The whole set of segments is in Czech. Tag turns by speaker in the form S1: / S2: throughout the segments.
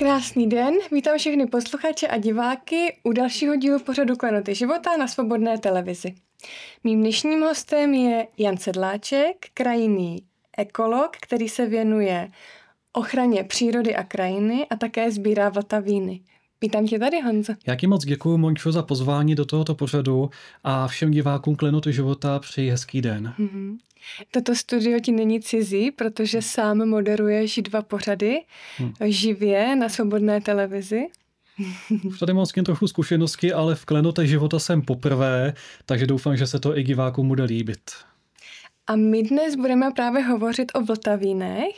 S1: Krásný den, vítám všechny posluchače a diváky u dalšího dílu pořadu Klenoty života na svobodné televizi. Mým dnešním hostem je Jan Sedláček, krajinný ekolog, který se věnuje ochraně přírody a krajiny a také sbírá vltavíny. Vítám tě tady, Honzo.
S2: Já ti moc děkuji, Mončo, za pozvání do tohoto pořadu a všem divákům Klenoty života přeji hezký den.
S1: Mm-hmm. Toto studio ti není cizí, protože hm. sám moderuješ dva pořady hmm. živě na svobodné televizi.
S2: Tady mám s tím trochu zkušenosti, ale v klenote života jsem poprvé, takže doufám, že se to i divákům bude líbit.
S1: A my dnes budeme právě hovořit o Vltavínech.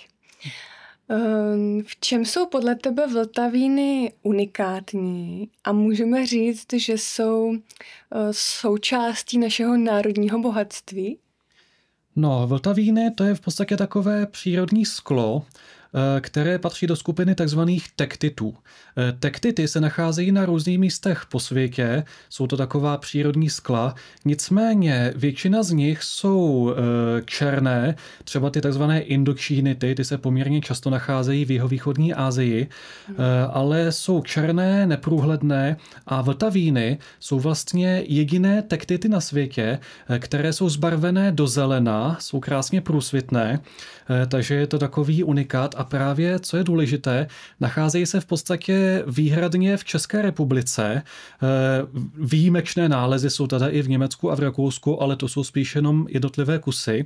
S1: Ehm, v čem jsou podle tebe Vltavíny unikátní a můžeme říct, že jsou eh, součástí našeho národního bohatství?
S2: No, vltavíny to je v podstatě takové přírodní sklo, Eh, které patří do skupiny tzv. tektitů. Eh, tektity se nacházejí na různých místech po světě, jsou to taková přírodní skla, nicméně většina z nich jsou eh, černé, třeba ty tzv. indočínity, ty se poměrně často nacházejí v jihovýchodní Asii, ale jsou černé, neprůhledné a vltavíny jsou vlastně jediné tektity na světě, které jsou zbarvené do zelena, jsou krásně průsvitné, takže je to takový unikát a a právě, co je důležité, nacházejí se v podstatě výhradně v České republice. Eh, výjimečné nálezy jsou tady i v Německu a v Rakousku, ale to jsou spíš jenom jednotlivé kusy.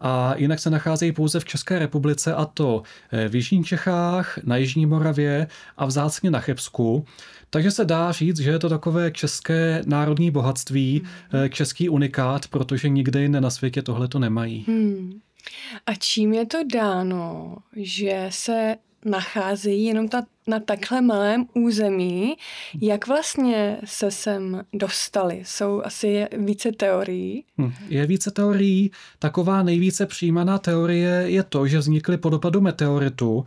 S2: A jinak se nacházejí pouze v České republice a to eh, v Jižních Čechách, na Jižní Moravě a vzácně na Chebsku. Takže se dá říct, že je to takové české národní bohatství, hmm. eh, český unikát, protože nikde jinde na světě tohle to nemají.
S1: Hmm. A čím je to dáno, že se nacházejí jenom ta na takhle malém území. Jak vlastně se sem dostali? Jsou asi více teorií?
S2: Hm, je více teorií. Taková nejvíce přijímaná teorie je to, že vznikly po dopadu meteoritu.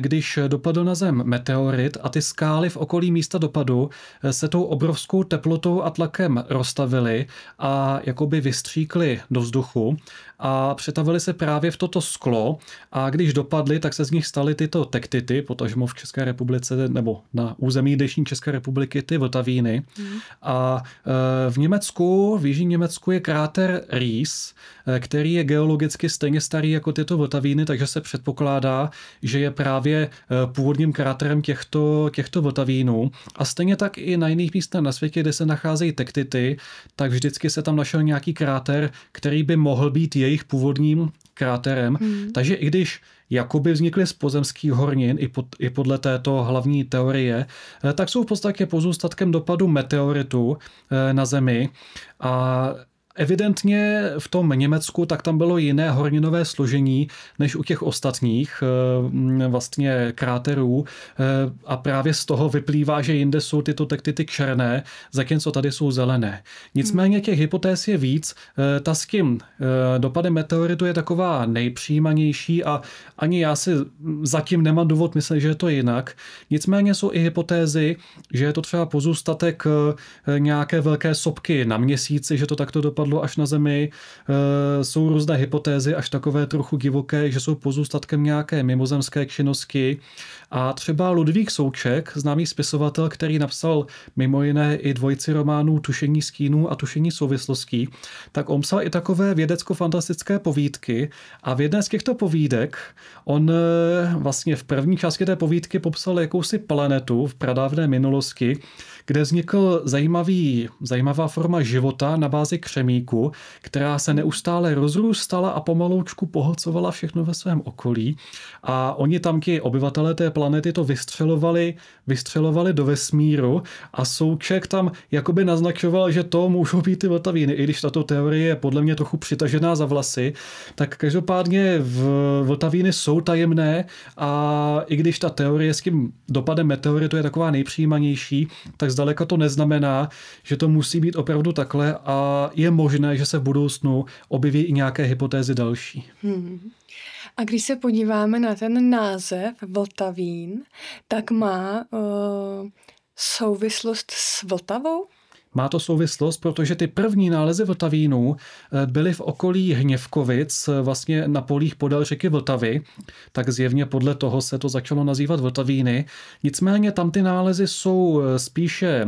S2: Když dopadl na Zem meteorit a ty skály v okolí místa dopadu se tou obrovskou teplotou a tlakem rozstavily a jakoby vystříkly do vzduchu a přetavily se právě v toto sklo a když dopadly, tak se z nich staly tyto tektity, potažmo v České republice republice nebo na území dnešní České republiky ty Vltavíny. Mm. A e, v Německu, v jižní Německu je kráter Ries, e, který je geologicky stejně starý jako tyto Vltavíny, takže se předpokládá, že je právě e, původním kráterem těchto, těchto Vltavínů. A stejně tak i na jiných místech na světě, kde se nacházejí tektity, tak vždycky se tam našel nějaký kráter, který by mohl být jejich původním kráterem. Mm. Takže i když jakoby vznikly z pozemských hornin i, pod, i podle této hlavní teorie, eh, tak jsou v podstatě pozůstatkem dopadu meteoritu eh, na Zemi a Evidentně v tom Německu tak tam bylo jiné horninové složení než u těch ostatních eh, mm, vlastně kráterů eh, a právě z toho vyplývá, že jinde jsou tyto tektity černé, zatímco tady jsou zelené. Nicméně těch hypotéz je víc. Eh, ta s tím dopadem meteoritu je taková nejpřijímanější a ani já si zatím nemám důvod myslet, že je to jinak. Nicméně jsou i hypotézy, že je to třeba pozůstatek nějaké velké sopky na měsíci, že to takto dopadá propadlo až na zemi. Eh, jsou různé hypotézy, až takové trochu divoké, že jsou pozůstatkem nějaké mimozemské činnosti, a třeba Ludvík Souček, známý spisovatel, který napsal mimo jiné i dvojici románů Tušení stínů a Tušení souvislostí, tak on psal i takové vědecko-fantastické povídky a v jedné z těchto povídek on eh, vlastně v první části té povídky popsal jakousi planetu v pradávné minulosti, kde vznikl zajímavý, zajímavá forma života na bázi křemíku, která se neustále rozrůstala a pomaloučku pohlcovala všechno ve svém okolí. A oni tam ti obyvatelé té planety planety to vystřelovali, vystřelovali do vesmíru a Souček tam jakoby naznačoval, že to můžou být ty Vltavíny, i když tato teorie je podle mě trochu přitažená za vlasy, tak každopádně v Vltavíny jsou tajemné a i když ta teorie s tím dopadem meteoritu je taková nejpřijímanější, tak zdaleka to neznamená, že to musí být opravdu takhle a je možné, že se v budoucnu objeví i nějaké hypotézy další.
S1: Hmm. A když se podíváme na ten název Vltavín, tak má uh, souvislost s Vltavou?
S2: Má to souvislost, protože ty první nálezy Vltavínů eh, byly v okolí Hněvkovic, eh, vlastně na polích podél řeky Vltavy, tak zjevně podle toho se to začalo nazývat Vltavíny. Nicméně tam ty nálezy jsou spíše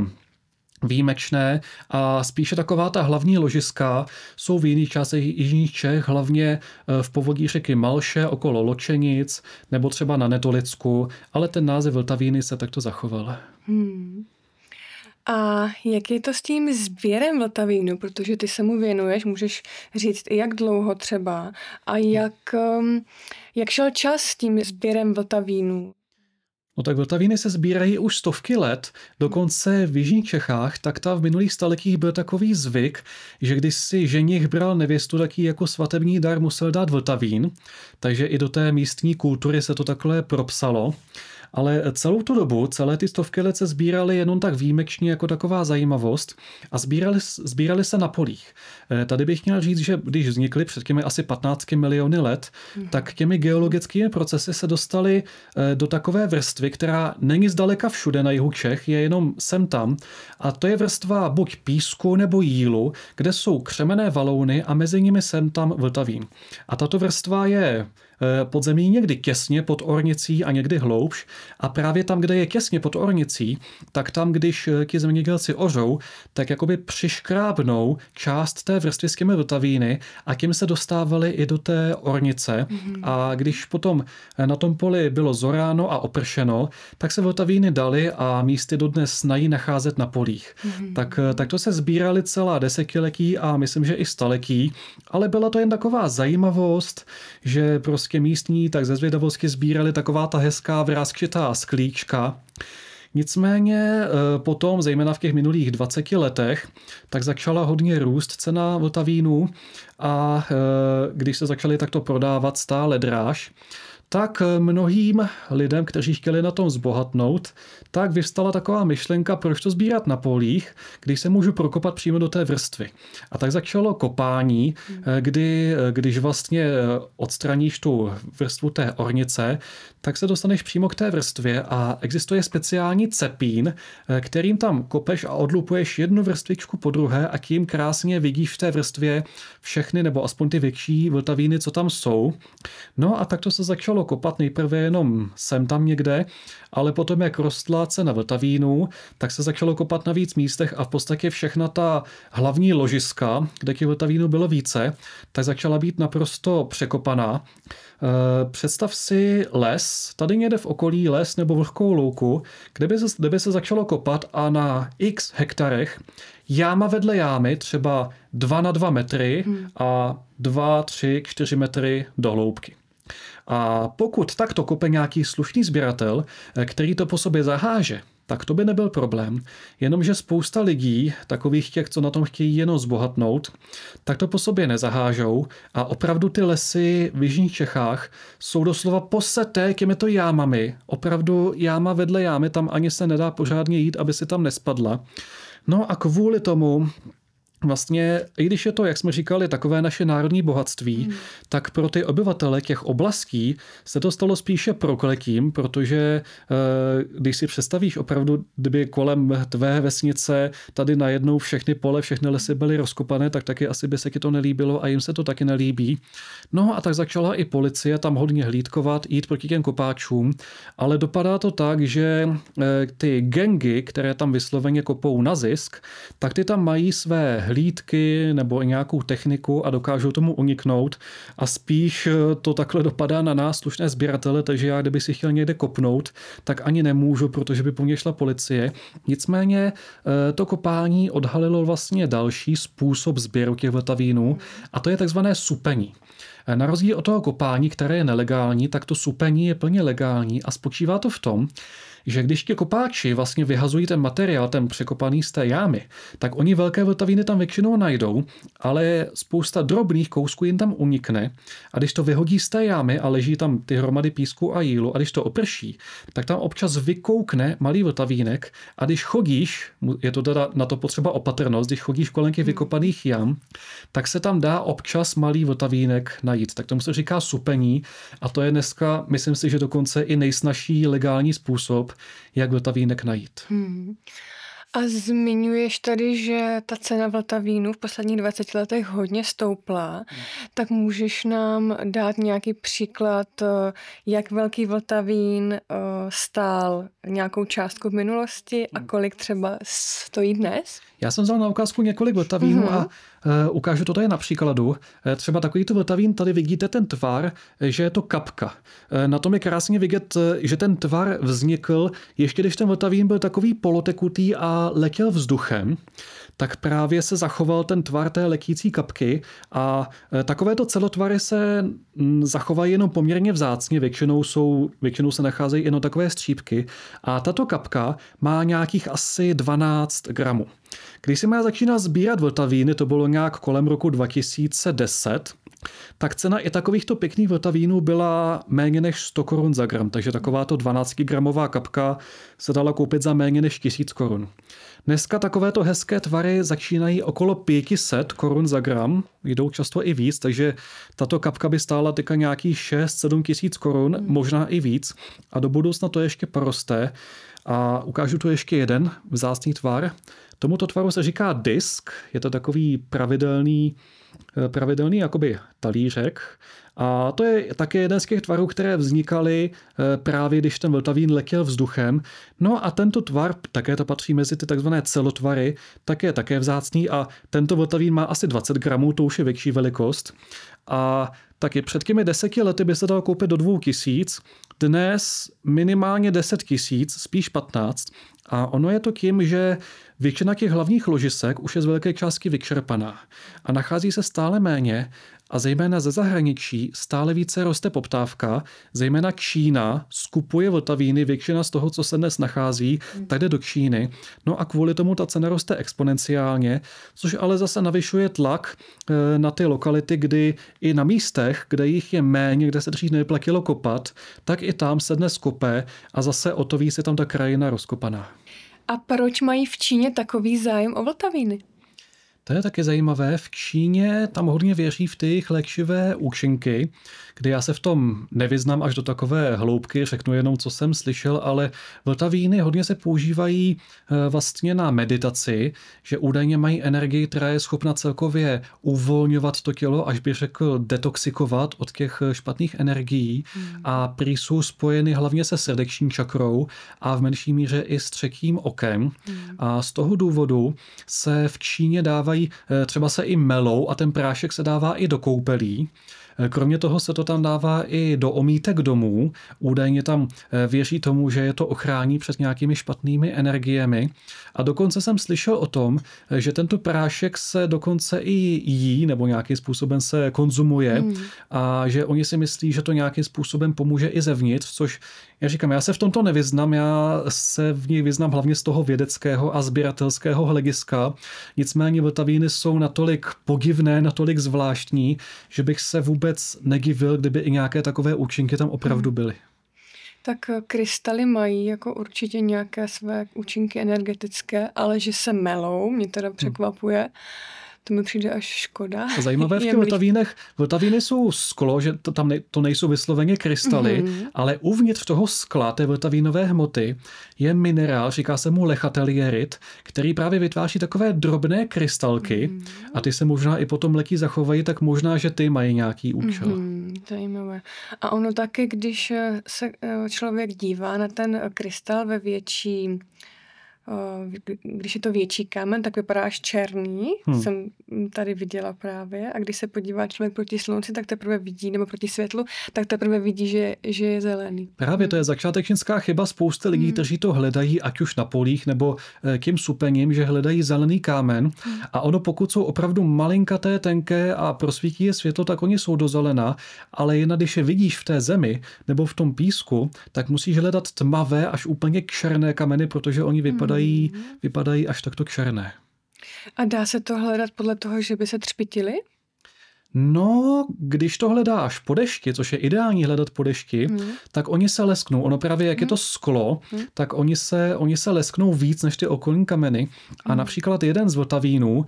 S2: výjimečné a spíše taková ta hlavní ložiska jsou v jiných částech Jižních Čech, hlavně eh, v povodí řeky Malše, okolo Ločenic nebo třeba na Netolicku, ale ten název Vltavíny se takto zachoval.
S1: Hmm. A jak je to s tím sběrem Vltavínu, protože ty se mu věnuješ, můžeš říct i jak dlouho třeba a jak, hmm. ehm, jak šel čas s tím sběrem Vltavínu?
S2: No tak vltavíny se sbírají už stovky let, dokonce v Jižních Čechách, tak ta v minulých staletích byl takový zvyk, že když si ženich bral nevěstu, tak jako svatební dar musel dát vltavín, takže i do té místní kultury se to takhle propsalo ale celou tu dobu, celé ty stovky let se sbíraly jenom tak výjimečně jako taková zajímavost a sbírali, sbírali se na polích. Eh, tady bych měl říct, že když vznikly před těmi asi 15 miliony let, hmm. tak těmi geologickými procesy se dostaly eh, do takové vrstvy, která není zdaleka všude na jihu Čech, je jenom sem tam a to je vrstva buď písku nebo jílu, kde jsou křemené valouny a mezi nimi sem tam vltavín. A tato vrstva je Eh, podzemí někdy těsně pod ornicí a někdy hloubš. A právě tam, kde je těsně pod ornicí, tak tam, když eh, ti zemědělci ořou, tak jakoby přiškrábnou část té vrstvy s těmi rotavíny a tím se dostávali i do té ornice. Mm-hmm. A když potom eh, na tom poli bylo zoráno a opršeno, tak se rotavíny dali a místy dodnes snají nacházet na polích. Mm-hmm. Tak, tak to se sbírali celá desetiletí a myslím, že i staletí, ale byla to jen taková zajímavost, že prostě prostě místní tak ze zvědavosti sbírali taková ta hezká vrázkřitá sklíčka. Nicméně e, potom, zejména v těch minulých 20 letech, tak začala hodně růst cena Vltavínu a e, když se začaly takto prodávat stále dráž, tak mnohým lidem, kteří chtěli na tom zbohatnout, tak vyvstala taková myšlenka, proč to sbírat na polích, když se můžu prokopat přímo do té vrstvy. A tak začalo kopání, hmm. kdy, když vlastně eh, odstraníš tu vrstvu té ornice, tak se dostaneš přímo k té vrstvě a existuje speciální cepín, eh, kterým tam kopeš a odlupuješ jednu vrstvičku po druhé a tím krásně vidíš v té vrstvě všechny nebo aspoň ty větší vltavíny, co tam jsou. No a tak to se začalo začalo kopat nejprve jenom sem tam někde, ale potom, jak rostla cena Vltavínu, tak se začalo kopat na víc místech a v podstatě všechna ta hlavní ložiska, kde těch Vltavínů bylo více, tak začala být naprosto překopaná. Eh, představ si les, tady někde v okolí les nebo vlhkou louku, kde by se, kde by se začalo kopat a na x hektarech jáma vedle jámy, třeba 2 na 2 metry hmm. a 2, 3, 4 metry do hloubky. A pokud takto kope nějaký slušný sběratel, který to po sobě zaháže, tak to by nebyl problém. Jenomže spousta lidí, takových těch, co na tom chtějí jenom zbohatnout, tak to po sobě nezahážou a opravdu ty lesy v Jižních Čechách jsou doslova poseté těmito jámami. Opravdu jáma vedle jámy, tam ani se nedá pořádně jít, aby si tam nespadla. No a kvůli tomu vlastně, i když je to, jak jsme říkali, takové naše národní bohatství, hmm. tak pro ty obyvatele těch oblastí se to stalo spíše prokletím, protože eh, když si představíš opravdu, kdyby kolem tvé vesnice tady najednou všechny pole, všechny lesy hmm. byly rozkopané, tak taky asi by se ti to nelíbilo a jim se to taky nelíbí. No a tak začala i policie tam hodně hlídkovat, jít proti těm kopáčům, ale dopadá to tak, že eh, ty gengy, které tam vysloveně kopou na zisk, tak ty tam mají své hlídky nebo nějakou techniku a dokážou tomu uniknout. A spíš eh, to takhle dopadá na nás, slušné sběratele, takže já kdyby si chtěl někde kopnout, tak ani nemůžu, protože by po mě šla policie. Nicméně eh, to kopání odhalilo vlastně další způsob sběru těch vltavínů a to je takzvané supení. Eh, na rozdíl od toho kopání, které je nelegální, tak to supení je plně legální a spočívá to v tom, že když ti kopáči vlastně vyhazují ten materiál, ten překopaný z té jámy, tak oni velké vltavíny tam většinou najdou, ale spousta drobných kousků jim tam unikne a když to vyhodí z té jámy a leží tam ty hromady písku a jílu a když to oprší, tak tam občas vykoukne malý vltavínek a když chodíš, je to teda na to potřeba opatrnost, když chodíš kolem těch hmm. vykopaných jam, tak se tam dá občas malý vltavínek najít. Tak tomu se říká supení a to je dneska, myslím si, že dokonce i nejsnažší legální způsob, jak Vltavínek najít.
S1: Hmm. A zmiňuješ tady, že ta cena Vltavínu v posledních 20 letech hodně stoupla, hmm. tak můžeš nám dát nějaký příklad, eh, jak velký Vltavín eh, stál nějakou částku v minulosti a hmm. kolik třeba stojí dnes?
S2: Já jsem vzal na ukázku několik Vltavínů hmm. a mhm. Eh, ukážu to tady na příkladu. Eh, třeba takovýto vltavín, tady vidíte ten tvar, eh, že je to kapka. Na tom je krásně vidět, že ten tvar vznikl, ještě když ten vltavín byl takový polotekutý a letěl vzduchem, tak právě se zachoval ten tvar té letící kapky a takovéto celotvary se mm, zachovají jenom poměrně vzácně, většinou, jsou, většinou se nacházejí jenom takové střípky a tato kapka má nějakých asi 12 gramů. Když jsem já začínal sbírat vltavíny, to bylo nějak kolem roku 2010, tak cena i takovýchto pěkných vltavínů byla méně než 100 korun za gram, takže takováto 12-gramová kapka se dala koupit za méně než 1000 korun. Dneska takovéto hezké tvary začínají okolo 500 korun za gram, jdou často i víc, takže tato kapka by stála teďka nějakých 6-7 tisíc korun, hmm. možná i víc. A do budoucna to ještě poroste. A ukážu tu ještě jeden vzácný tvar. Tomuto tvaru se říká disk, je to takový pravidelný, eh, pravidelný jakoby talířek a to je také jeden z těch tvarů, které vznikaly eh, právě, když ten vltavín letěl vzduchem. No a tento tvar, také to patří mezi ty takzvané celotvary, tak je také vzácný a tento vltavín má asi 20 gramů, to už je větší velikost. A taky před těmi deseti lety by se dal koupit do dvou tisíc, dnes minimálně 10 tisíc, spíš 15. A ono je to tím, že většina těch hlavních ložisek už je z velké části vyčerpaná a nachází se stále méně a zejména ze zahraničí stále více roste poptávka, zejména Čína skupuje vltavíny, většina z toho, co se dnes nachází, mhm. tak jde do Číny. No a kvůli tomu ta cena roste exponenciálně, což ale zase navyšuje tlak eh, na ty lokality, kdy i na místech, kde jich je méně, kde se dřív neplatilo kopat, tak i tam se dnes kope a zase o to víc je tam ta krajina rozkopaná.
S1: A proč mají v Číně takový zájem o vltavíny?
S2: To je taky zajímavé. V Číně tam hodně věří v ty léčivé účinky, kdy já se v tom nevyznám až do takové hloubky, řeknu jenom, co jsem slyšel, ale vltavíny hodně se používají e, vlastně na meditaci, že údajně mají energii, která je schopna celkově uvolňovat to tělo, až bych řekl detoxikovat od těch e, špatných energií hmm. a prý jsou spojeny hlavně se srdeční čakrou a v menší míře i s třetím okem. Hmm. A z toho důvodu se v Číně dávají, e, třeba se i melou a ten prášek se dává i do koupelí. Eh, kromě toho se to tam dává i do omítek domů. Údajně tam eh, věří tomu, že je to ochrání před nějakými špatnými energiemi. A dokonce jsem slyšel o tom, eh, že tento prášek se dokonce i jí nebo nějakým způsobem se konzumuje mm. a že oni si myslí, že to nějakým způsobem pomůže i zevnitř, což já říkám, já se v tomto nevyznám, já se v ní vyznám hlavně z toho vědeckého a sběratelského hlediska. Nicméně vltavíny jsou natolik podivné, natolik zvláštní, že bych se vůbec vůbec negivil, kdyby i nějaké takové účinky tam opravdu mhm. byly.
S1: Tak eh, krystaly mají jako určitě nějaké své účinky energetické, ale že se melou, mě teda hmm. překvapuje. Hmm to mi přijde až škoda. A zajímavé v těch vltavínech,
S2: vltavíny jsou sklo, že to, tam ne, to nejsou vysloveně krystaly, mm-hmm. ale uvnitř toho skla, té vltavínové hmoty, je minerál, říká se mu lechatelierit, který právě vytváří takové drobné krystalky mm-hmm. a ty se možná i potom letí zachovají, tak možná, že ty mají nějaký účel.
S1: Mm-hmm, zajímavé. A ono taky, když se e, člověk dívá na ten krystal ve větší Eh, když je to větší kámen, tak vypadá až černý, hmm. jsem tady viděla právě. A když se podívá člověk proti slunci, tak teprve vidí, nebo proti světlu, tak teprve vidí, že, že je zelený.
S2: Právě to je hmm. začátečnická chyba spousty lidí, hmm. kteří to hledají, ať už na polích nebo kým eh, supením, že hledají zelený kámen. Hmm. A ono, pokud jsou opravdu malinkaté, tenké a prosvítí je světlo, tak oni jsou do zelena, ale jen když je vidíš v té zemi nebo v tom písku, tak musíš hledat tmavé až úplně černé kameny, protože oni vypadají. Hmm vypadají, mm-hmm. vypadají až takto černé.
S1: A dá se to hledat podle toho, že by se třpitili?
S2: No, když to hledáš po dešti, což je ideální hledat po dešti, hmm. tak oni se lesknou. Ono právě, jak hmm. je to sklo, hmm. tak oni se, oni se lesknou víc než ty okolní kameny. Hmm. A například jeden z vltavínů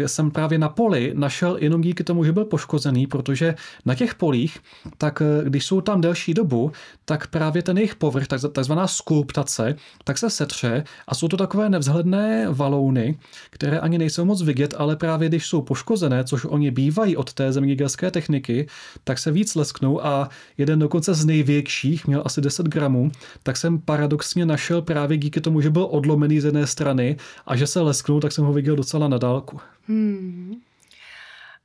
S2: eh, jsem právě na poli našel jenom díky tomu, že byl poškozený, protože na těch polích, tak eh, když jsou tam delší dobu, tak právě ten jejich povrch, tak, takzvaná skulptace, tak se setře a jsou to takové nevzhledné valouny, které ani nejsou moc vidět, ale právě když jsou poškozené, což oni bývají od té zemědělské techniky, tak se víc lesknou a jeden dokonce z největších, měl asi 10 gramů, tak jsem paradoxně našel právě díky tomu, že byl odlomený z jedné strany a že se lesknul, tak jsem ho viděl docela na dálku.
S1: Hmm.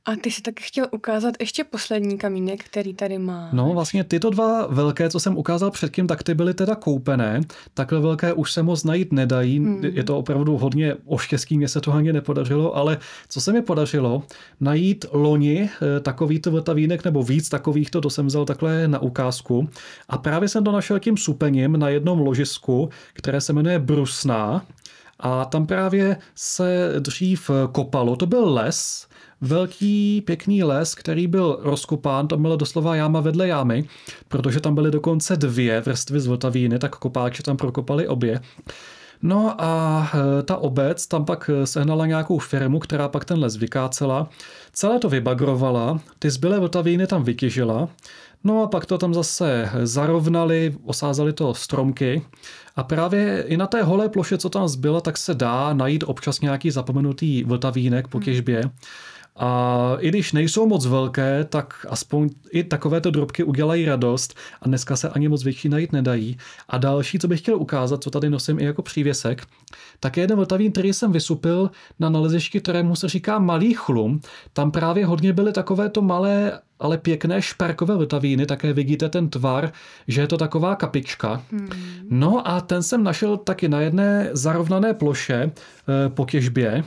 S1: A ty jsi taky chtěl ukázat ještě poslední kamínek, který tady má.
S2: No vlastně tyto dva velké, co jsem ukázal předtím, tak ty byly teda koupené. Takhle velké už se moc najít nedají. Hmm. Je to opravdu hodně oštěstí, mě se to ani nepodařilo, ale co se mi podařilo, najít loni eh, takovýto vrtavínek nebo víc takovýchto, to jsem vzal takhle na ukázku. A právě jsem to našel tím supením na jednom ložisku, které se jmenuje Brusná. A tam právě se dřív kopalo, to byl les, velký pěkný les, který byl rozkopán, tam byla doslova jáma vedle jámy, protože tam byly dokonce dvě vrstvy Vltavíny, tak kopáče tam prokopali obě. No a eh, ta obec tam pak eh, sehnala nějakou firmu, která pak ten les vykácela, celé to vybagrovala, ty zbylé vltavíny tam vytěžila, no a pak to tam zase zarovnali, osázali to stromky a právě i na té holé ploše, co tam zbyla, tak se dá najít občas nějaký zapomenutý vltavínek po hmm. těžbě. Hmm. A i když nejsou moc velké, tak aspoň i takovéto drobky udělají radost a dneska se ani moc větší najít nedají. A další, co bych chtěl ukázat, co tady nosím i jako přívěsek, tak je jeden vltavín, který jsem vysupil na nalezišti, kterému se říká Malý chlum. Tam právě hodně byly takovéto malé ale pěkné šperkové vltavíny, také vidíte ten tvar, že je to taková kapička. Hmm. No a ten jsem našel taky na jedné zarovnané ploše e, po těžbě,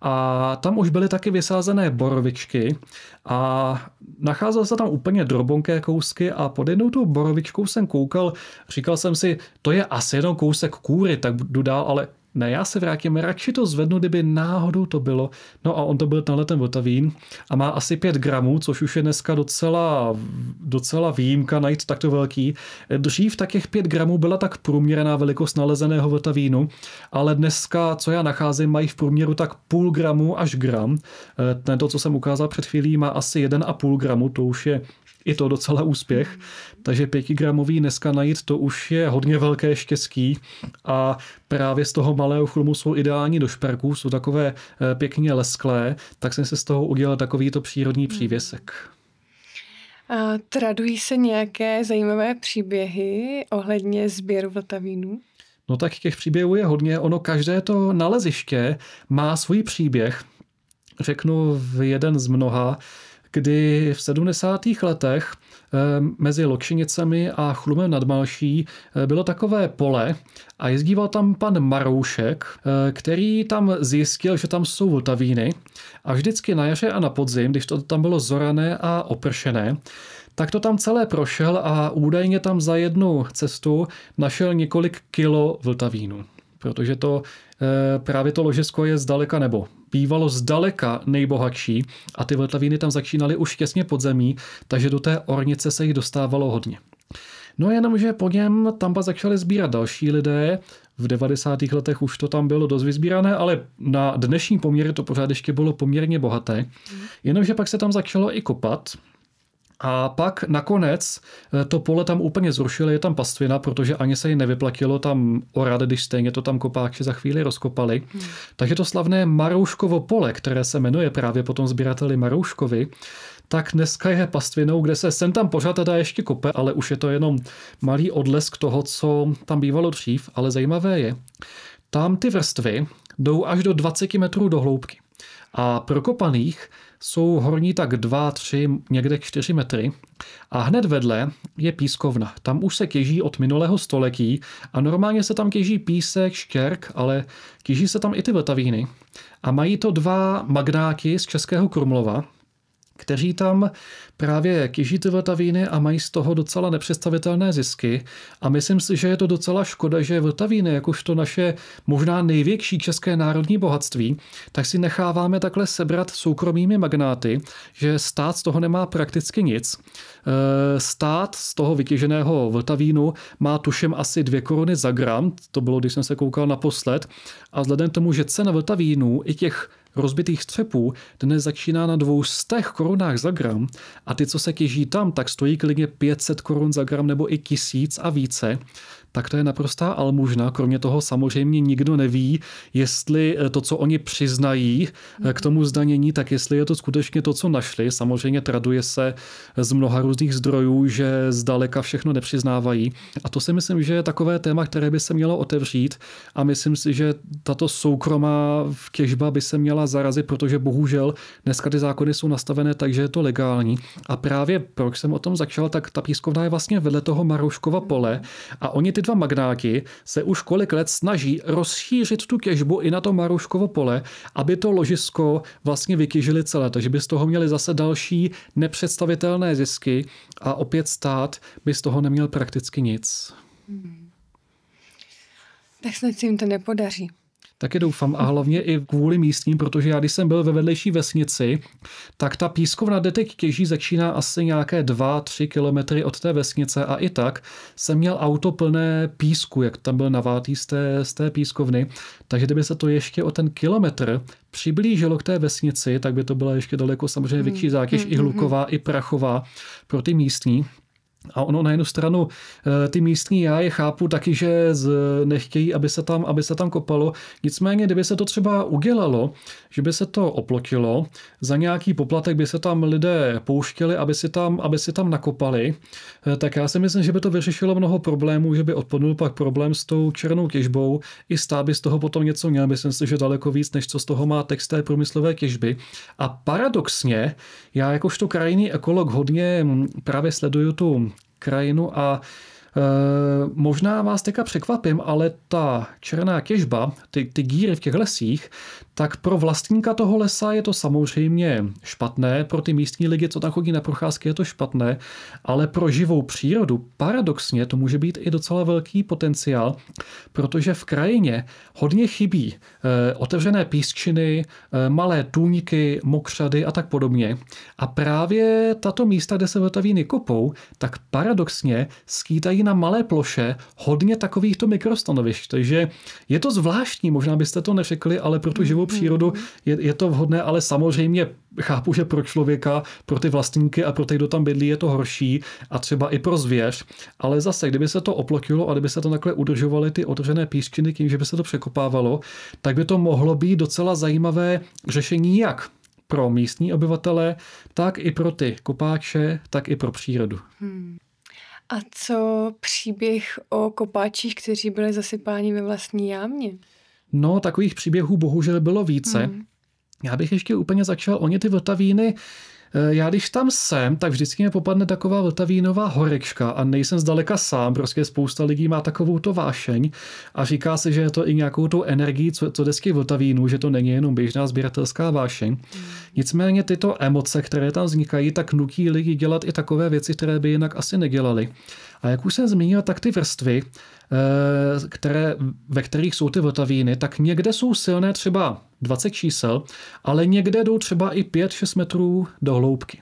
S2: a tam už byly taky vysázené borovičky a nacházel se tam úplně drobonké kousky a pod jednou tou borovičkou jsem koukal, říkal jsem si, to je asi jenom kousek kůry, tak jdu dál, ale ne, já se vrátím, radši to zvednu, kdyby náhodou to bylo. No a on to byl tenhle ten Vltavín a má asi 5 gramů, což už je dneska docela, docela výjimka najít takto velký. Dřív tak těch 5 gramů byla tak průměrná velikost nalezeného Vltavínu, ale dneska, co já nacházím, mají v průměru tak půl gramu až gram. Eh, tento, co jsem ukázal před chvílí, má asi 1,5 gramu, to už je i to docela úspěch. Takže pětigramový dneska najít to už je hodně velké štěstí a právě z toho malého chlumu jsou ideální do šperků, jsou takové eh, pěkně lesklé, tak jsem se z toho udělal takovýto přírodní hmm. přívěsek.
S1: Tradují se nějaké zajímavé příběhy ohledně sběru vltavínů?
S2: No tak těch příběhů je hodně. Ono každé to naleziště má svůj příběh. Řeknu jeden z mnoha kdy v 70. letech eh, mezi Lokšinicemi a Chlumem nad Malší eh, bylo takové pole a jezdíval tam pan Maroušek, eh, který tam zjistil, že tam jsou vltavíny a vždycky na jaře a na podzim, když to tam bylo zorané a opršené, tak to tam celé prošel a údajně tam za jednu cestu našel několik kilo vltavínu, protože to právě to ložisko je zdaleka nebo bývalo zdaleka nejbohatší a ty vltavíny tam začínaly už těsně pod zemí, takže do té ornice se jich dostávalo hodně. No jenomže po něm tam pak začaly sbírat další lidé, v 90. letech už to tam bylo dost vyzbírané, ale na dnešní poměry to pořád ještě bylo poměrně bohaté. Mhm. Jenomže pak se tam začalo i kopat, a pak nakonec eh, to pole tam úplně zrušili, je tam pastvina, protože ani se jí nevyplatilo tam orat, když stejně to tam kopáči za chvíli rozkopali. Hmm. Takže to slavné Marouškovo pole, které se jmenuje právě potom sběrateli Marouškovi, tak dneska je pastvinou, kde se sem tam pořád teda ještě kope, ale už je to jenom malý odlesk toho, co tam bývalo dřív, ale zajímavé je, tam ty vrstvy jdou až do 20 metrů do hloubky. A prokopaných jsou horní tak 2, 3, někde 4 metry. A hned vedle je pískovna. Tam už se těží od minulého století a normálně se tam těží písek, štěrk, ale těží se tam i ty vltavíny. A mají to dva magnáky z Českého Krumlova, kteří tam právě těží ty vltavíny a mají z toho docela nepředstavitelné zisky. A myslím si, že je to docela škoda, že vltavíny, jakožto naše možná největší české národní bohatství, tak si necháváme takhle sebrat soukromými magnáty, že stát z toho nemá prakticky nic. Eh, stát z toho vytěženého vltavínu má tušem asi dvě koruny za gram, to bylo, když jsem se koukal naposled, a vzhledem k tomu, že cena vltavínů i těch rozbitých střepů dnes začíná na 200 korunách za gram a ty, co se těží tam, tak stojí klidně 500 korun za gram nebo i tisíc a více, tak to je naprostá almužna. Kromě toho samozřejmě nikdo neví, jestli eh, to, co oni přiznají eh, k mhm. tomu zdanění, tak jestli je to skutečně to, co našli. Samozřejmě traduje se z mnoha různých zdrojů, že zdaleka všechno nepřiznávají. A to si myslím, že je takové téma, které by se mělo otevřít a myslím si, že tato soukromá těžba by se měla zarazit, protože bohužel dneska ty zákony jsou nastavené tak, že je to legální. A právě proč jsem o tom začal, tak ta pískovna je vlastně vedle toho maruškova pole a oni ty dva magnáti se už kolik let snaží rozšířit tu těžbu i na to Maruškovo pole, aby to ložisko vlastně vytěžili celé, takže by z toho měli zase další nepředstavitelné zisky a opět stát by z toho neměl prakticky nic.
S1: Hmm. Tak snad se jim to nepodaří.
S2: Taky doufám a hlavně i kvůli místním, protože já když jsem byl ve vedlejší vesnici, tak ta pískovna detek těží začíná asi nějaké 2-3 kilometry od té vesnice a i tak jsem měl auto plné písku, jak tam byl navátý z té, z té pískovny, takže kdyby se to ještě o ten kilometr přiblížilo k té vesnici, tak by to byla ještě daleko samozřejmě větší hmm, zátěž, hmm. i hluková, hmm, hmm. i prachová pro ty místní. A ono na jednu stranu, eh, ty místní já je chápu taky, že z, nechtějí, aby se, tam, aby se tam kopalo. Nicméně, kdyby se to třeba udělalo, že by se to oplotilo, za nějaký poplatek by se tam lidé pouštěli, aby si tam, aby si tam nakopali, eh, tak já si myslím, že by to vyřešilo mnoho problémů, že by odpadnul pak problém s tou černou těžbou. I stát by z toho potom něco měl, myslím si, že daleko víc, než co z toho má text té průmyslové těžby. A paradoxně, já jakožto krajinný ekolog hodně hm, právě sleduju tu krajinu a e, možná vás teďka překvapím, ale ta černá těžba, ty, ty gíry v těch lesích, tak pro vlastníka toho lesa je to samozřejmě špatné, pro ty místní lidi, co tam chodí na procházky, je to špatné, ale pro živou přírodu paradoxně to může být i docela velký potenciál, protože v krajině hodně chybí e, otevřené písčiny, e, malé tůňky, mokřady a tak podobně. A právě tato místa, kde se vltaví kopou, tak paradoxně skýtají na malé ploše hodně takovýchto mikrostanovišť. Takže je to zvláštní, možná byste to neřekli, ale pro tu hmm. živou živou přírodu, mhm. je, je to vhodné, ale samozřejmě chápu, že pro člověka, pro ty vlastníky a pro ty, kdo tam bydlí, je to horší a třeba i pro zvěř. Ale zase, kdyby se to oplotilo a kdyby se to takhle udržovaly ty otevřené písčiny tím, že by se to překopávalo, tak by to mohlo být docela zajímavé řešení jak pro místní obyvatele, tak i pro ty kopáče, tak i pro přírodu.
S1: Hmm. A co příběh o kopáčích, kteří byli zasypáni ve vlastní jámě?
S2: No, takových příběhů bohužel bylo více. Hmm. Já bych ještě úplně začal o ně ty vltavíny. Eh, já když tam jsem, tak vždycky mě popadne taková vltavínová horečka a nejsem zdaleka sám, prostě spousta lidí má takovou to vášeň a říká se, že je to i nějakou tou energii, co, co desky vltavínu, že to není jenom běžná sběratelská vášeň. Hmm. Nicméně tyto emoce, které tam vznikají, tak nutí lidi dělat i takové věci, které by jinak asi nedělali. A jak už jsem zmínil, tak ty vrstvy, eh, které, ve kterých jsou ty vltavíny, tak někde jsou silné třeba 20 čísel, ale někde jdou třeba i 5-6 metrů do hloubky.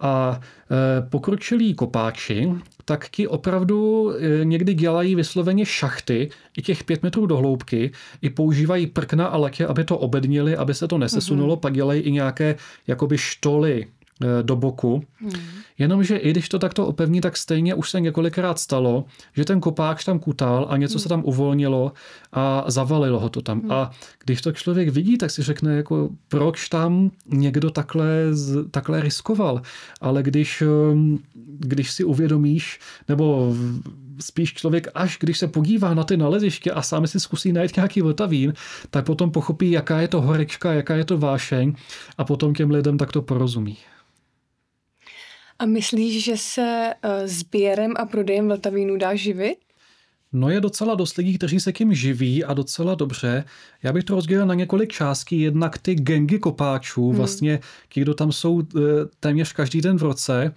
S2: A eh, pokročilí kopáči, tak ti opravdu eh, někdy dělají vysloveně šachty i těch pět metrů do hloubky, i používají prkna a laky, aby to obednili, aby se to nesesunulo, mm-hmm. pak dělají i nějaké jakoby štoly Eh, do boku. Hmm. Jenomže i když to takto opevní, tak stejně už se několikrát stalo, že ten kopáč tam kutal a něco hmm. se tam uvolnilo a zavalilo ho to tam. Hmm. A když to člověk vidí, tak si řekne, jako, proč tam někdo takhle, takhle riskoval. Ale když, ehm, když si uvědomíš, nebo spíš člověk, až když se podívá na ty naleziště a sám si zkusí najít nějaký vltavín, tak potom pochopí, jaká je to horečka, jaká je to vášeň a potom těm lidem tak to porozumí.
S1: A myslíš, že se eh, sběrem a prodejem vltavínů dá živit?
S2: No je docela dost lidí, kteří se tím živí a docela dobře. Já bych to rozdělil na několik částí. Jednak ty gengy kopáčů, hmm. vlastně ti, kdo tam jsou eh, téměř každý den v roce,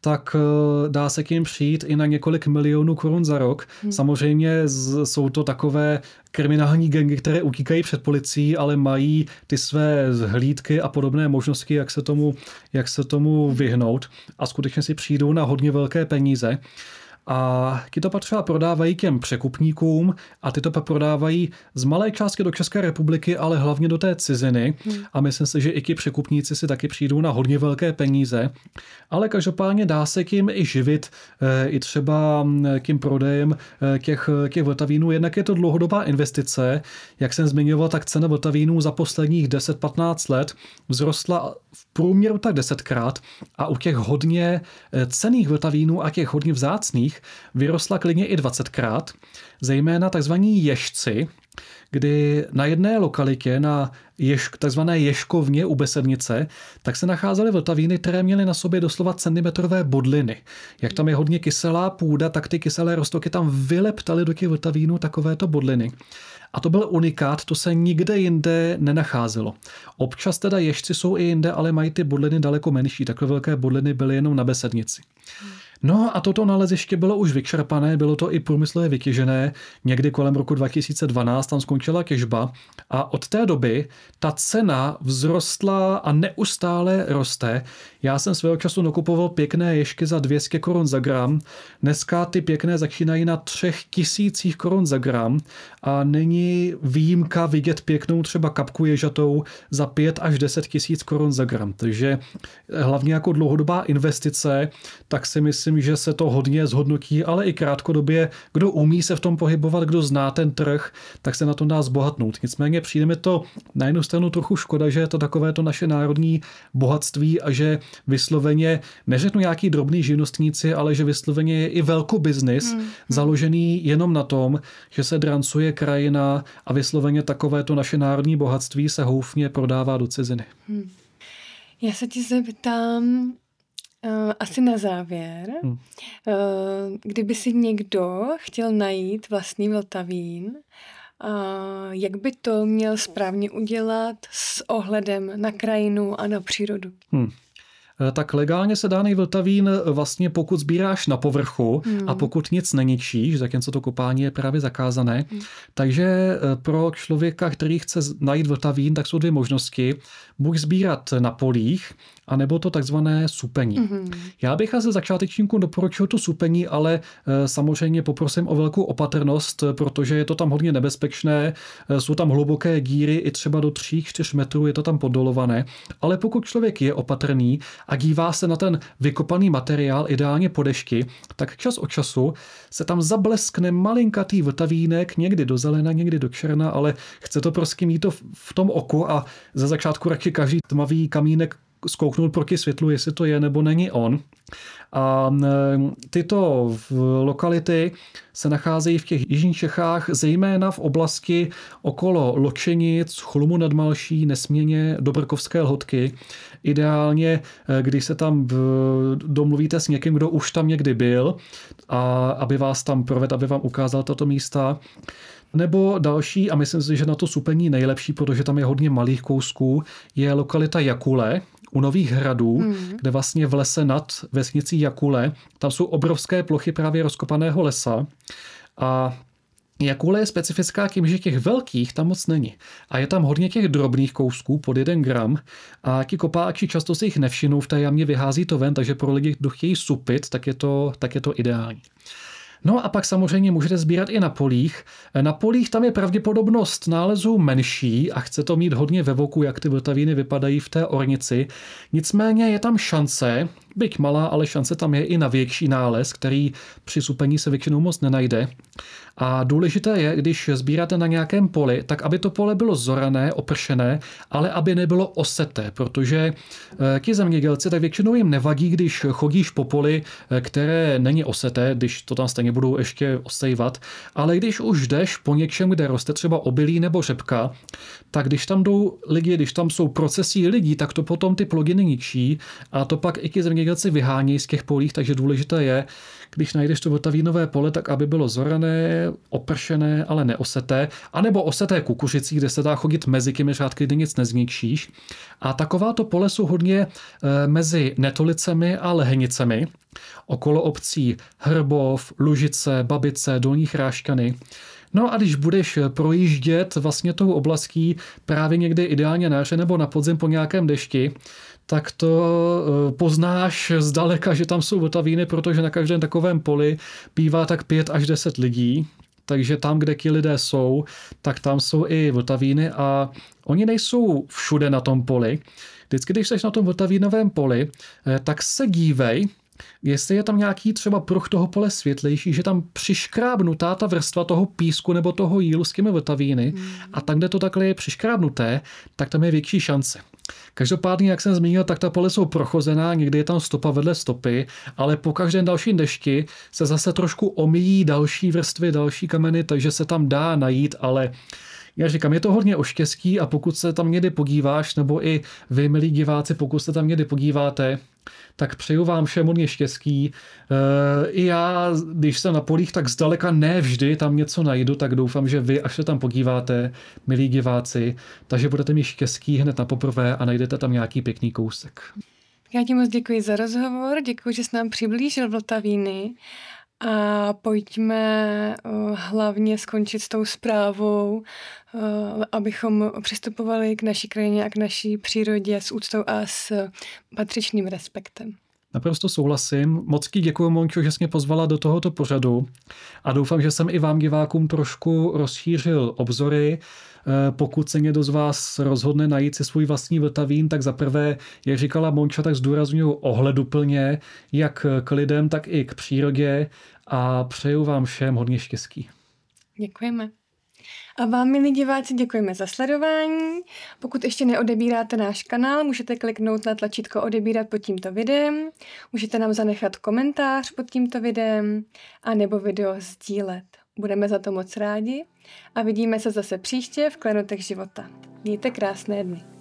S2: tak eh, dá se k ním přijít i na několik milionů korun za rok. Hmm. Samozřejmě z, jsou to takové kriminální gengy, které utíkají před policií, ale mají ty své hlídky a podobné možnosti, jak se tomu, jak se tomu vyhnout a skutečně si přijdou na hodně velké peníze a ti to pak třeba prodávají těm překupníkům a ty to pak prodávají z malé částky do České republiky, ale hlavně do té ciziny. Hmm. A myslím si, že i ti překupníci si taky přijdou na hodně velké peníze. Ale každopádně dá se tím i živit, e, i třeba tím mm, prodejem eh, těch, těch vltavínů. Jednak je to dlouhodobá investice. Jak jsem zmiňoval, tak cena vltavínů za posledních 10-15 let vzrostla v průměru tak desetkrát a u těch hodně eh, cených vltavínů a těch hodně vzácných vyrostla klidně i dvacetkrát. Zejména takzvaní ješci, kdy na jedné lokalitě, na ješ, takzvané ješkovně u Besednice, tak se nacházely vltavíny, které měly na sobě doslova centimetrové bodliny. Jak tam je hodně kyselá půda, tak ty kyselé roztoky tam vyleptaly do těch vltavínů takovéto bodliny. A to byl unikát, to se nikde jinde nenacházelo. Občas teda ješci jsou i jinde, ale mají ty bodliny daleko menší. Takové velké bodliny byly jenom na Besednici. Hmm. No a toto naleziště bylo už vyčerpané, bylo to i průmyslově vytěžené. Někdy kolem roku 2012 tam skončila těžba a od té doby ta cena vzrostla a neustále roste. Já jsem svého času nakupoval pěkné ješky za 200 korun za gram. Dneska ty pěkné začínají na 3000 korun za gram a není výjimka vidět pěknou třeba kapku ježatou za 5 až 10 tisíc korun za gram. Takže hlavně jako dlouhodobá investice, tak si myslím, myslím, že se to hodně zhodnotí, ale i krátkodobě, kdo umí se v tom pohybovat, kdo zná ten trh, tak se na to dá zbohatnout. Nicméně přijde mi to na jednu stranu trochu škoda, že je to takové to naše národní bohatství a že vysloveně, neřeknu nějaký drobný živnostníci, ale že vysloveně je i biznis hmm, hmm. založený jenom na tom, že se drancuje krajina a vysloveně takové to naše národní bohatství se houfně prodává do ciziny.
S1: Hmm. Já se ti zeptám, Eh, asi na závěr. Hmm. Kdyby si někdo chtěl najít vlastní Vltavín, jak by to měl správně udělat s ohledem na krajinu a na přírodu?
S2: Hmm tak legálně se dá vltavín vlastně pokud sbíráš na povrchu hmm. a hm. pokud nic neničíš, zatímco to kopání je právě zakázané. Hmm. Takže pro člověka, který chce najít vltavín, tak jsou dvě možnosti. Buď sbírat na polích, anebo to takzvané supení. Mm-hmm. Já bych asi začátečníkům doporučil to supení, ale eh, samozřejmě poprosím o velkou opatrnost, protože je to tam hodně nebezpečné, eh, jsou tam hluboké díry i třeba do 3-4 metrů je to tam podolované, ale pokud člověk je opatrný a dívá se na ten vykopaný materiál ideálně po dešky, tak čas od času se tam zableskne malinkatý vltavínek, někdy do zelena, někdy do černa, ale chce to prostě mít to v tom oku a ze začátku radši každý tmavý kamínek zkouknout proti světlu, jestli to je nebo není on. A tyto lokality se nacházejí v těch jižních Čechách, zejména v oblasti okolo Lokšenic, Chlumu nad Malší, Nesměně, Dobrkovské Lhotky. Ideálně, e, když se tam domluvíte s někým, kdo už tam někdy byl, a aby vás tam proved, aby vám ukázal tato místa. Nebo další, a myslím si, že na to supení nejlepší, protože tam je hodně malých kousků, je lokalita Jakule, u Nových hradů, hmm. kde vlastně v lese nad vesnicí Jakule, tam jsou obrovské plochy právě rozkopaného lesa a Jakule je specifická tím, že těch velkých tam moc není. A je tam hodně těch drobných kousků pod jeden gram a ti kopáči často si jich nevšinou, v té jamě vyhází to ven, takže pro lidi, kdo chtějí supit, tak je to, tak je to ideální. No a pak samozřejmě můžete sbírat i na polích. Na polích tam je pravděpodobnost nálezu menší a chce to mít hodně ve voku, jak ty vltavíny vypadají v té ornici. Nicméně je tam šance, byť malá, ale šance tam je i na větší nález, který při supení se většinou moc nenajde. A důležité je, když sbíráte na nějakém poli, tak aby to pole bylo zorané, opršené, ale aby nebylo oseté, protože eh, ti zemědělci tak většinou jim nevadí, když chodíš po poli, eh, které není oseté, když to tam stejně budou ještě osejvat, ale když už jdeš po něčem, kde roste třeba obilí nebo řepka, tak když tam jdou lidi, když tam jsou procesí lidí, tak to potom ty plodiny ničí a to pak i ti zemědělci vyhání z těch polích, takže důležité je, když najdeš to votavínové pole, tak aby bylo zorané, opršené, ale neoseté, anebo oseté kukuřicí, kde se dá chodit mezi těmi řádky, kdy nic nezničíš. A takováto pole jsou hodně eh, mezi netolicemi a lehenicemi, okolo obcí Hrbov, Lužice, Babice, Dolní Chráškany. No a když budeš projíždět vlastně tou oblastí právě někdy ideálně na nebo na podzim po nějakém dešti, tak to eh, poznáš zdaleka, že tam jsou vltavíny, protože na každém takovém poli bývá tak 5 až 10 lidí, takže tam, kde ti lidé jsou, tak tam jsou i votavíny a oni nejsou všude na tom poli. Vždycky, když jsi na tom votavínovém poli, eh, tak se dívej, jestli je tam nějaký třeba pruh toho pole světlejší, že tam přiškrábnutá ta vrstva toho písku nebo toho jílu s těmi vltavíny mm. a tam, kde to takhle je přiškrábnuté, tak tam je větší šance. Každopádně, jak jsem zmínil, tak ta pole jsou prochozená, někdy je tam stopa vedle stopy, ale po každém dalším dešti se zase trošku omíjí další vrstvy, další kameny, takže se tam dá najít, ale já říkám, je to hodně o štěstí a pokud se tam někdy podíváš, nebo i vy, milí diváci, pokud se tam někdy podíváte, tak přeju vám všem hodně štěstí. E, I já, když jsem na polích, tak zdaleka ne vždy tam něco najdu, tak doufám, že vy, až se tam podíváte, milí diváci, takže budete mít štěstí hned na poprvé a najdete tam nějaký pěkný kousek.
S1: Já ti moc děkuji za rozhovor, děkuji, že jsi nám přiblížil Vltavíny a pojďme eh, hlavně skončit s tou zprávou, eh, abychom přistupovali k naší krajině a k naší přírodě s úctou a s patřičným respektem.
S2: Naprosto souhlasím. Moc děkuji, Monču, že jsi mě pozvala do tohoto pořadu a doufám, že jsem i vám divákům trošku rozšířil obzory. Eh, pokud se někdo z vás rozhodne najít si svůj vlastní vltavín, tak zaprvé, jak říkala Monča, tak zdůraznuju ohleduplně, jak k lidem, tak i k přírodě a přeju vám všem hodně štěstí.
S1: Děkujeme. A vám, milí diváci, děkujeme za sledování. Pokud ještě neodebíráte náš kanál, můžete kliknout na tlačítko odebírat pod tímto videem, můžete nám zanechat komentář pod tímto videem a nebo video sdílet. Budeme za to moc rádi a vidíme se zase příště v Klenotech života. Mějte krásné dny.